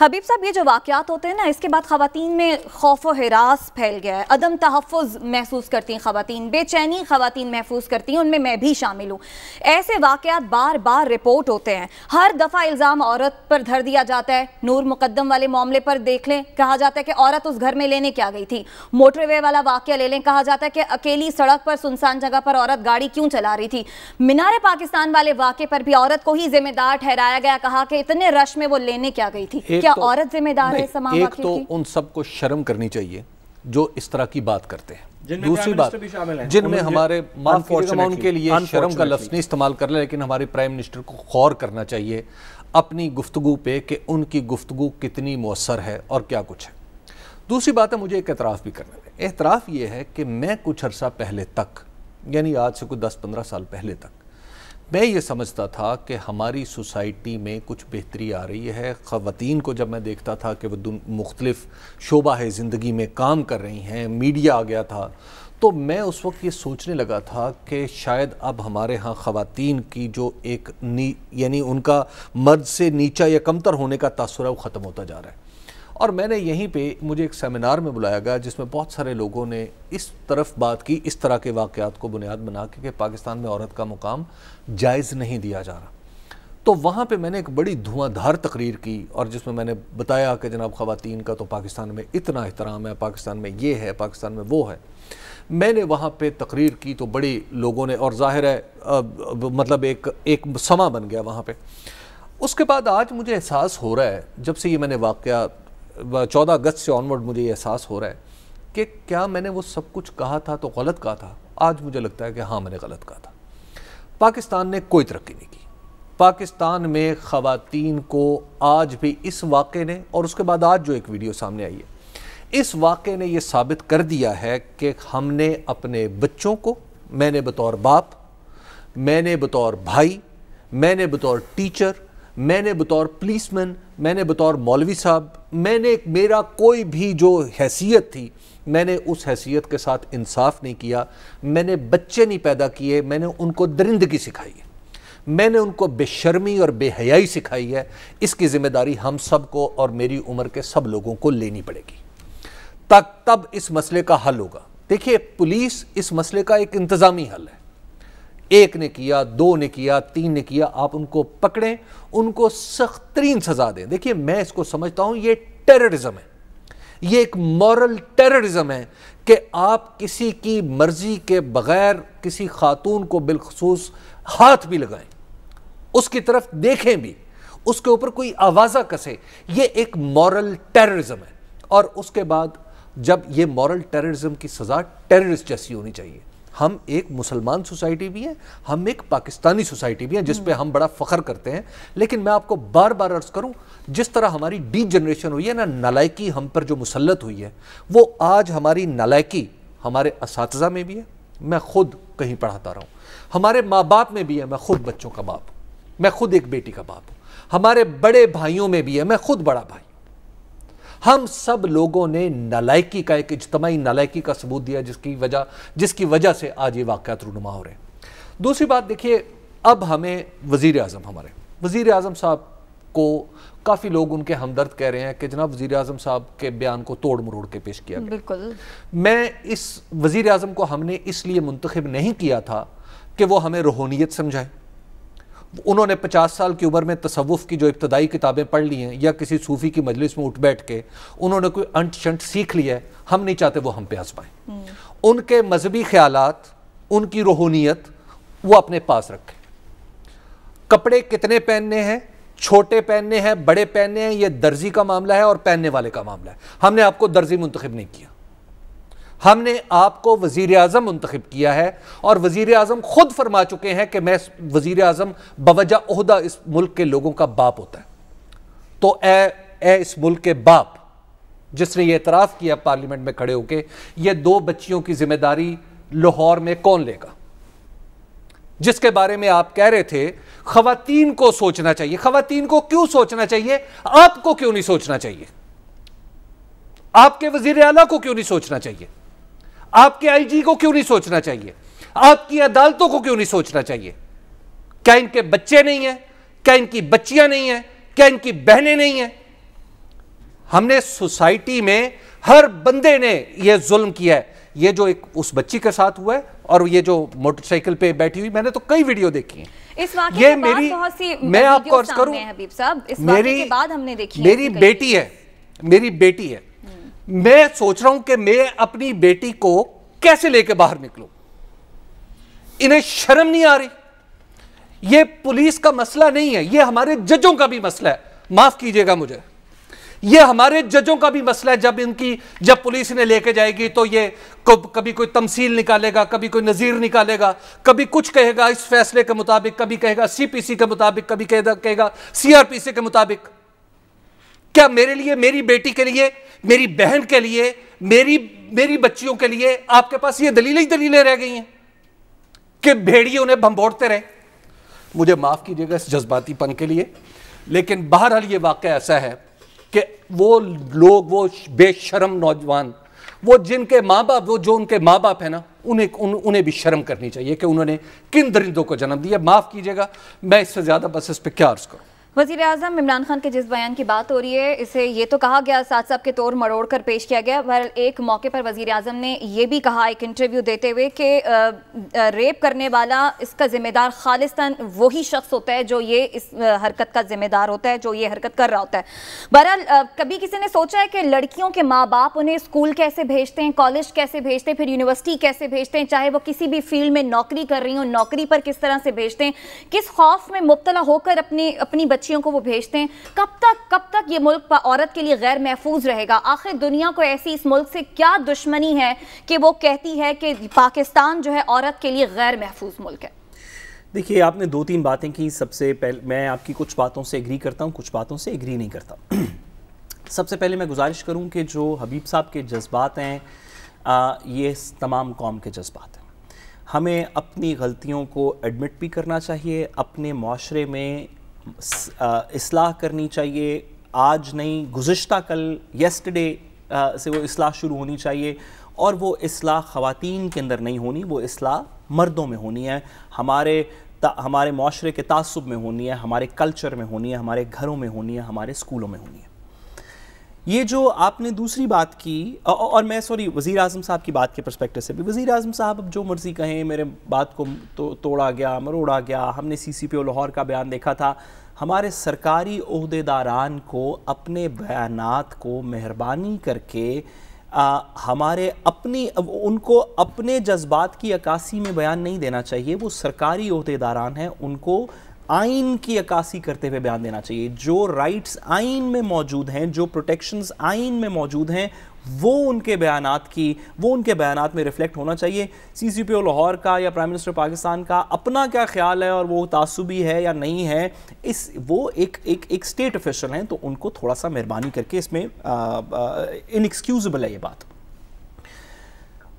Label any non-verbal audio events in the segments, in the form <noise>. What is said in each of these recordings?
हबीब साहब ये जो वाकयात होते हैं ना इसके बाद खातन में खौफ व हरास फैल गया है अदम तहफ़ महसूस करती हैं खातन बेचैनी खातन महफूज करती हैं उनमें मैं भी शामिल हूँ ऐसे वाकयात बार बार रिपोर्ट होते हैं हर दफ़ा इल्ज़ाम औरत पर धर दिया जाता है नूर मुकदम वाले मामले पर देख लें कहा जाता है कि औरत उस घर में लेने क्या गई थी मोटरवे वाला वाक्य ले लें कहा जाता है कि अकेली सड़क पर सुनसान जगह पर औरत गाड़ी क्यों चला रही थी मीनार पाकिस्तान वाले वाक़े पर भी औरत को ही जिम्मेदार ठहराया गया कहा कि इतने रश में वो लेने क्या गई थी क्या तो, औरत जिम्मेदार है समाज एक तो की? उन सबको शर्म करनी चाहिए जो इस तरह की बात करते हैं दूसरी बात जिनमें हमारे उनके लिए शर्म का लफ्ज़ नहीं इस्तेमाल कर लेकिन हमारे प्राइम मिनिस्टर को गौर करना चाहिए अपनी गुफ्तु पे कि उनकी गुफ्तु कितनी मौसर है और क्या कुछ है दूसरी बात है मुझे एक एतराफ़ भी करना है एतराफ़ ये है कि मैं कुछ अरसा पहले तक यानी आज से कुछ दस पंद्रह साल पहले तक मैं ये समझता था कि हमारी सोसाइटी में कुछ बेहतरी आ रही है ख़वान को जब मैं देखता था कि वह मुख्तलिफ़ शोबा है ज़िंदगी में काम कर रही हैं मीडिया आ गया था तो मैं उस वक्त ये सोचने लगा था कि शायद अब हमारे यहाँ ख़वान की जो एक यानी उनका मर्द से नीचा या कमतर होने का तासर है वो ख़त्म होता जा रहा है और मैंने यहीं पे मुझे एक सेमिनार में बुलाया गया जिसमें बहुत सारे लोगों ने इस तरफ बात की इस तरह के वाक़ात को बुनियाद बना के कि पाकिस्तान में औरत का मुकाम जायज़ नहीं दिया जा रहा तो वहाँ पे मैंने एक बड़ी धुआंधार तकरीर की और जिसमें मैंने बताया कि जनाब ख़वान का तो पाकिस्तान में इतना एहतराम है पाकिस्तान में ये है पाकिस्तान में वो है मैंने वहाँ पे तकरीर की तो बड़ी लोगों ने और जाहिर है अब, मतलब एक एक समा बन गया वहाँ पे उसके बाद आज मुझे एहसास हो रहा है जब से ये मैंने वाक़ चौदह अगस्त से ऑनवर्ड मुझे एहसास हो रहा है कि क्या मैंने वो सब कुछ कहा था तो गलत कहा था आज मुझे लगता है कि हाँ मैंने गलत कहा था पाकिस्तान ने कोई तरक्की नहीं की पाकिस्तान में ख़वातीन को आज भी इस वाक़े ने और उसके बाद आज जो एक वीडियो सामने आई है इस वाक़े ने यह साबित कर दिया है कि हमने अपने बच्चों को मैंने बतौर बाप मैंने बतौर भाई मैंने बतौर टीचर मैंने बतौर पुलिसमैन मैंने बतौर मौलवी साहब मैंने मेरा कोई भी जो हैसियत थी मैंने उस हैसियत के साथ इंसाफ नहीं किया मैंने बच्चे नहीं पैदा किए मैंने उनको दरिंदगी सिखाई मैंने उनको बेशर्मी और बेहयाई सिखाई है इसकी ज़िम्मेदारी हम सब को और मेरी उम्र के सब लोगों को लेनी पड़ेगी तक तब इस मसले का हल होगा देखिए पुलिस इस मसले का एक इंतज़ामी हल है एक ने किया दो ने किया तीन ने किया आप उनको पकड़ें उनको सख्त तरीन सजा दें देखिए मैं इसको समझता हूं ये टेररिज्म है ये एक मॉरल टेररिज्म है कि आप किसी की मर्जी के बगैर किसी खातून को बिलखसूस हाथ भी लगाएं उसकी तरफ देखें भी उसके ऊपर कोई आवाज़ा कसे ये एक मॉरल टेररिज्म है और उसके बाद जब ये मॉरल टेररिज्म की सज़ा टेररिस्ट जैसी होनी चाहिए हम एक मुसलमान सोसाइटी भी हैं हम एक पाकिस्तानी सोसाइटी भी हैं जिस पे हम्म। हम बड़ा फख्र करते हैं लेकिन मैं आपको बार बार अर्ज करूं जिस तरह हमारी डी जनरेशन हुई है ना नलायकी हम पर जो मुसलत हुई है वो आज हमारी नलायकी हमारे इस में भी है मैं खुद कहीं पढ़ाता रहा हूँ हमारे माँ बाप में भी है मैं खुद बच्चों का बाप मैं खुद एक बेटी का बाप हूँ हमारे बड़े भाइयों में भी है मैं खुद बड़ा भाई हम सब लोगों ने नलायकी का एक इजतमाही नलायकी का सबूत दिया जिसकी वजह जिसकी वजह से आज ये वाक़ रूनुमा हो रहे हैं दूसरी बात देखिए अब हमें वज़ी अजम हमारे वज़ी अजम साहब को काफ़ी लोग उनके हमदर्द कह रहे हैं कि जनाब वज़ी अजम साहब के बयान को तोड़ मरोड़ के पेश किया बिल्कुल मैं इस वज़ी अजम को हमने इसलिए मुंतखब नहीं किया था कि वो हमें रोहनीत समझाएं उन्होंने 50 साल की उम्र में तसवुफ़ की जो इब्तदाई किताबें पढ़ ली हैं या किसी सूफ़ी की मजलिस में उठ बैठ के उन्होंने कोई अंट शंट सीख लिया है हम नहीं चाहते वो हम पे आजमाएं हम्म। उनके मजहबी ख्याल उनकी रूहानियत वो अपने पास रखें कपड़े कितने पहनने हैं छोटे पहनने हैं बड़े पहनने हैं ये दर्जी का मामला है और पहनने वाले का मामला है हमने आपको दर्जी मुंतखब नहीं किया हमने आपको वजीर अजम मंतखब किया है और वजीर अजम खुद फरमा चुके हैं कि मैं वजीर अजम बवजा अहदा इस मुल्क के लोगों का बाप होता है तो ए, ए इस मुल्क के बाप जिसने ये एतराफ़ किया पार्लियामेंट में खड़े होकर ये दो बच्चियों की जिम्मेदारी लाहौर में कौन लेगा जिसके बारे में आप कह रहे थे खातन को सोचना चाहिए खातन को क्यों सोचना चाहिए आपको क्यों नहीं सोचना चाहिए आपके वजीर अला को क्यों नहीं सोचना चाहिए आपके आईजी को क्यों नहीं सोचना चाहिए आपकी अदालतों को क्यों नहीं सोचना चाहिए क्या इनके बच्चे नहीं हैं क्या इनकी बच्चियां नहीं हैं क्या इनकी बहनें नहीं हैं हमने सोसाइटी में हर बंदे ने यह जुल्म किया है ये जो एक उस बच्ची के साथ हुआ है और ये जो मोटरसाइकिल पे बैठी हुई मैंने तो कई वीडियो देखी हैं इस ये मेरी बहुत सी मैं आपको अर्ज करूं हबीब साहब इस मेरी के बाद हमने देखी मेरी बेटी है मेरी बेटी है मैं सोच रहा हूं कि मैं अपनी बेटी को कैसे लेके बाहर निकलूं इन्हें शर्म नहीं आ रही यह पुलिस का मसला नहीं है यह हमारे जजों का भी मसला है माफ कीजिएगा मुझे यह हमारे जजों का भी मसला है जब इनकी जब पुलिस इन्हें लेके जाएगी तो ये कभी कोई तमसील निकालेगा कभी कोई नज़ीर निकालेगा कभी कुछ कहेगा इस फैसले के मुताबिक कभी कहेगा सीपीसी के मुताबिक कभी कहेगा सीआरपीसी के मुताबिक क्या मेरे लिए मेरी बेटी के लिए मेरी बहन के लिए मेरी मेरी बच्चियों के लिए आपके पास ये दलीलें ही दलीलें रह गई हैं कि भेड़िए उन्हें भंबोड़ते रहे मुझे माफ़ कीजिएगा इस जज्बातीपन के लिए लेकिन बहरहाल ये वाक्य ऐसा है कि वो लोग वो बेशरम नौजवान वो जिनके माँ बाप वो जो उनके माँ बाप है ना उन्हें उन, उन्हें भी शर्म करनी चाहिए कि उन्होंने किन दरिंदों को जन्म दिया माफ़ कीजिएगा मैं इससे ज़्यादा बस इस पर क्या अर्ज़ करूँ वजीर अजम इमरान खान के जिस बयान की बात हो रही है इसे ये तो कहा गया साथ साथ के तौर मरोड़ कर पेश किया गया पर एक मौके पर वजीर अजम ने यह भी कहा एक इंटरव्यू देते हुए कि रेप करने वाला इसका ज़िम्मेदार खालिस्तान वही शख्स होता है जो ये इस हरकत का ज़िम्मेदार होता है जो ये हरकत कर रहा होता है बहरहाल कभी किसी ने सोचा है कि लड़कियों के माँ बाप उन्हें स्कूल कैसे भेजते हैं कॉलेज कैसे भेजते हैं फिर यूनिवर्सिटी कैसे भेजते हैं चाहे वो किसी भी फील्ड में नौकरी कर रही हो नौकरी पर किस तरह से भेजते हैं किस खौफ में मुबतला होकर अपनी अपनी बच्चियों को वो भेजते हैं कब तक कब तक ये मुल्क औरत के लिए गैर महफूज रहेगा आखिर दुनिया को ऐसी इस मुल्क से क्या दुश्मनी है कि वो कहती है कि पाकिस्तान जो है औरत के लिए गैर महफूज मुल्क है देखिए आपने दो तीन बातें की सबसे पहले मैं आपकी कुछ बातों से एग्री करता हूँ कुछ बातों से एग्री नहीं करता <clears throat> सबसे पहले मैं गुजारिश करूँ कि जो हबीब साहब के जज्बात हैं ये तमाम कौम के जज्बात हैं हमें अपनी गलतियों को एडमिट भी करना चाहिए अपने माशरे में असलाह करनी चाहिए आज नहीं गुज्त कल येस्टडे से वो असलाह शुरू होनी चाहिए और वो असलाह ख़वान के अंदर नहीं होनी वो असलाह मर्दों में होनी है हमारे हमारे माशरे के तसब में होनी है हमारे कल्चर में होनी है हमारे घरों में होनी है हमारे स्कूलों में होनी है ये जो आपने दूसरी बात की और मैं सॉरी वज़ी अजम साहब की बात के परस्पेक्टिव से भी वज़ी अजम साहब अब जो मर्ज़ी कहें मेरे बात को तो तोड़ा गया मरोड़ा गया हमने सी सी पी ओ लाहौर का बयान देखा था हमारे सरकारी अहदेदारान को अपने बयान को मेहरबानी करके आ, हमारे अपनी उनको अपने जज्बात की अक्सी में बयान नहीं देना चाहिए वो सरकारी अहदेदारान हैं उनको आइन की अक्सी करते हुए बयान देना चाहिए जो राइट्स आइन में मौजूद हैं जो प्रोटेक्शंस आइन में मौजूद हैं वो उनके बयान की वो उनके बयान में रिफ्लेक्ट होना चाहिए सी सी पी ओ लाहौर का या प्राइम मिनिस्टर पाकिस्तान का अपना क्या ख्याल है और वो तासुबी है या नहीं है इस वो एक एक एक स्टेट ऑफिशल हैं तो उनको थोड़ा सा मेहरबानी करके इसमें इनएक्सक्यूज़बल है ये बात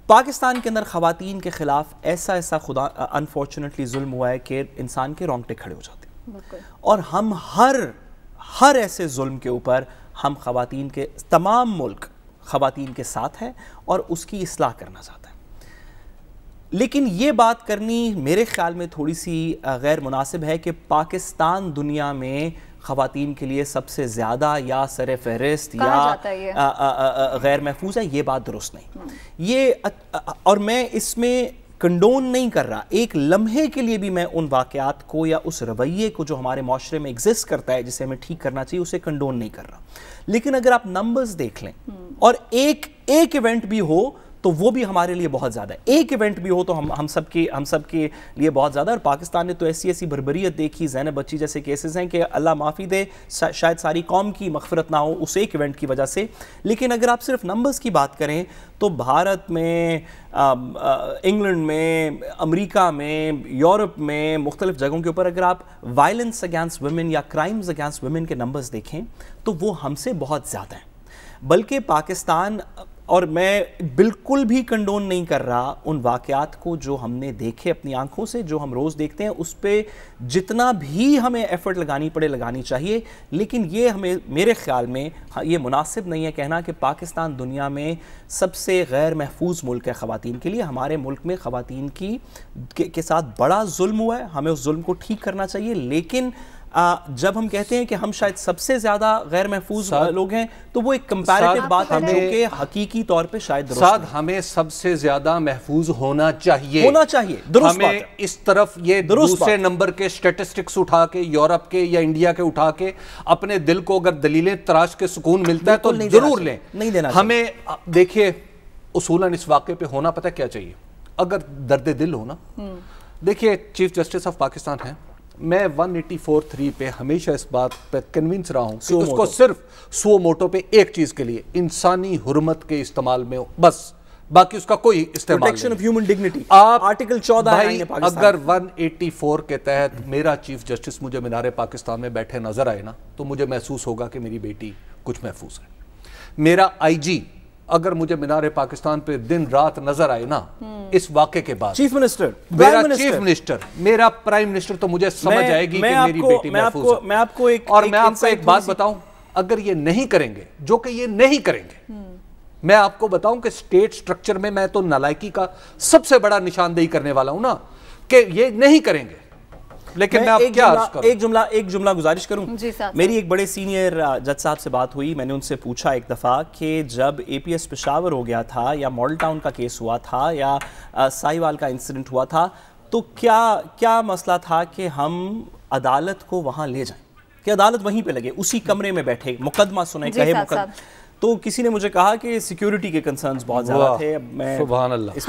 पाकिस्तान के अंदर खातन के ख़िलाफ़ ऐसा ऐसा खुदा अनफॉर्चुनेटली जुल्म हुआ है कि इंसान के रोंगटे खड़े हो जाते हैं और हम हर हर ऐसे जुल्म के ऊपर हम खातन के तमाम मुल्क खातन के साथ है और उसकी असलाह करना चाहता है लेकिन ये बात करनी मेरे ख्याल में थोड़ी सी गैर मुनासिब है कि पाकिस्तान दुनिया में खातन के लिए सबसे ज़्यादा या सर फहरिस्त या गैर महफूज है ये बात दुरुस्त नहीं हम्म। ये और मैं इसमें कंडोन नहीं कर रहा एक लम्हे के लिए भी मैं उन वाक़ात को या उस रवैये को जो हमारे माशरे में एग्जिस्ट करता है जिसे हमें ठीक करना चाहिए उसे कंडोन नहीं कर रहा लेकिन अगर आप नंबर्स देख लें हम्म। और एक एक इवेंट भी हो तो वो भी हमारे लिए बहुत ज़्यादा है एक इवेंट भी हो तो हम हम सब के हम सब के लिए बहुत ज़्यादा और पाकिस्तान ने तो ऐसी ऐसी बरबरीत देखी जैन बच्ची जैसे केसेस हैं कि अल्लाह माफ़ी दे शा, शायद सारी कौम की मफफरत ना हो उस एक इवेंट की वजह से लेकिन अगर आप सिर्फ नंबर्स की बात करें तो भारत में इंग्लैंड में अमेरिका में यूरोप में मुख्तलिफ जगहों के ऊपर अगर आप वायलेंस अगेंस्ट वुमेन या क्राइम्स अगेंस्ट वुमेन के नंबर्स देखें तो वो हमसे बहुत ज़्यादा हैं बल्कि पाकिस्तान और मैं बिल्कुल भी कंडोन नहीं कर रहा उन वाक़ात को जो हमने देखे अपनी आंखों से जो हम रोज़ देखते हैं उस पर जितना भी हमें एफ़र्ट लगानी पड़े लगानी चाहिए लेकिन ये हमें मेरे ख्याल में हाँ, ये मुनासिब नहीं है कहना कि पाकिस्तान दुनिया में सबसे गैर महफूज मुल्क है ख़वान के लिए हमारे मुल्क में ख़वान की के, के साथ बड़ा जुल्म हुआ है हमें उस जुल्म को ठीक करना चाहिए लेकिन जब हम कहते हैं कि हम शायद सबसे ज्यादा गैर महफूज लोग हैं तो वो एक कंपेरेटिव बात है जो कि हकीकी तौर पे शायद साथ है। हमें सबसे ज्यादा महफूज होना चाहिए होना चाहिए हमें इस तरफ ये दूसरे नंबर के स्टेटिस्टिक्स उठा के यूरोप के या इंडिया के उठा के अपने दिल को अगर दलीलें तराश के सुकून मिलता है तो जरूर लें नहीं देना हमें देखिए उसूलन इस वाक्य पे होना पता क्या चाहिए अगर दर्द दिल हो ना हम्म। देखिए चीफ जस्टिस ऑफ पाकिस्तान हैं मैं 184.3 पे हमेशा इस बात पर कन्विंस रहा हूँ कि उसको सिर्फ सो मोटो पे एक चीज़ के लिए इंसानी हुरमत के इस्तेमाल में बस बाकी उसका कोई इस्तेमाल ऑफ ह्यूमन डिग्निटी आप आर्टिकल 14 भाई अगर 184 के तहत मेरा चीफ जस्टिस मुझे मीनारे पाकिस्तान में बैठे नजर आए ना तो मुझे महसूस होगा कि मेरी बेटी कुछ महफूज है मेरा आईजी अगर मुझे मीनार पाकिस्तान पे दिन रात नजर आए ना हम्म। इस वाक्य के बाद चीफ मिनिस्टर मेरा चीफ मिनिस्टर मेरा प्राइम मिनिस्टर तो मुझे समझ आएगी मैं कि मेरी बेटी मैं आपको, मैं आपको एक और एक, मैं आपको एक बात बताऊं अगर ये नहीं करेंगे जो कि ये नहीं करेंगे हम्म। मैं आपको बताऊं कि स्टेट स्ट्रक्चर में मैं तो नलायकी का सबसे बड़ा निशानदेही करने वाला हूं ना कि ये नहीं करेंगे लेकिन मैं, मैं आप क्या एक जुमला एक जुमला गुजारिश करूं जी मेरी एक बड़े सीनियर जज साहब से बात हुई मैंने उनसे पूछा एक दफ़ा कि जब एपीएस पिशावर हो गया था या मॉडल टाउन का केस हुआ था या साहिवाल का इंसिडेंट हुआ था तो क्या क्या मसला था कि हम अदालत को वहाँ ले जाए कि अदालत वहीं पर लगे उसी कमरे में बैठे मुकदमा सुने कहे मुकदमा तो किसी ने मुझे कहा कि सिक्योरिटी के कंसर्न्स बहुत ज्यादा थे मैं